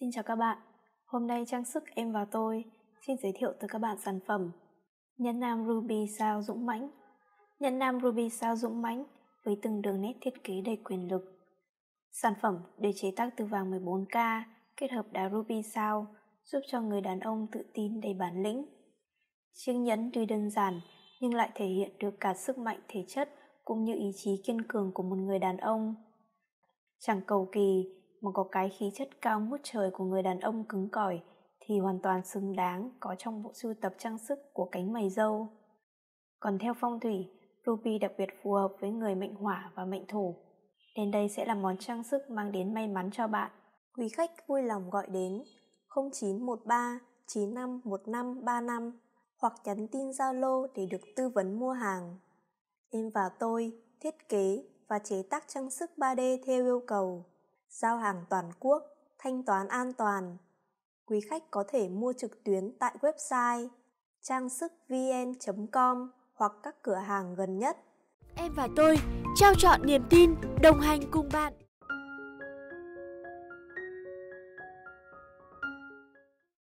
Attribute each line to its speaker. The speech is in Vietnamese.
Speaker 1: Xin chào các bạn, hôm nay trang sức em và tôi xin giới thiệu tới các bạn sản phẩm Nhẫn nam ruby sao dũng mãnh Nhẫn nam ruby sao dũng mãnh với từng đường nét thiết kế đầy quyền lực Sản phẩm được chế tác từ vàng 14K kết hợp đá ruby sao giúp cho người đàn ông tự tin đầy bản lĩnh Chiếc nhẫn tuy đơn giản nhưng lại thể hiện được cả sức mạnh thể chất cũng như ý chí kiên cường của một người đàn ông. Chẳng cầu kỳ mà có cái khí chất cao ngút trời của người đàn ông cứng cỏi thì hoàn toàn xứng đáng có trong bộ sưu tập trang sức của cánh mày dâu. Còn theo phong thủy, ruby đặc biệt phù hợp với người mệnh hỏa và mệnh thổ. Đến đây sẽ là món trang sức mang đến may mắn cho bạn. Quý khách vui lòng gọi đến 0913 951535 hoặc nhắn tin Zalo để được tư vấn mua hàng. Em và tôi thiết kế và chế tác trang sức 3D theo yêu cầu giao hàng toàn quốc, thanh toán an toàn. Quý khách có thể mua trực tuyến tại website trang sức vn.com hoặc các cửa hàng gần nhất. Em và tôi trao chọn niềm tin, đồng hành cùng bạn.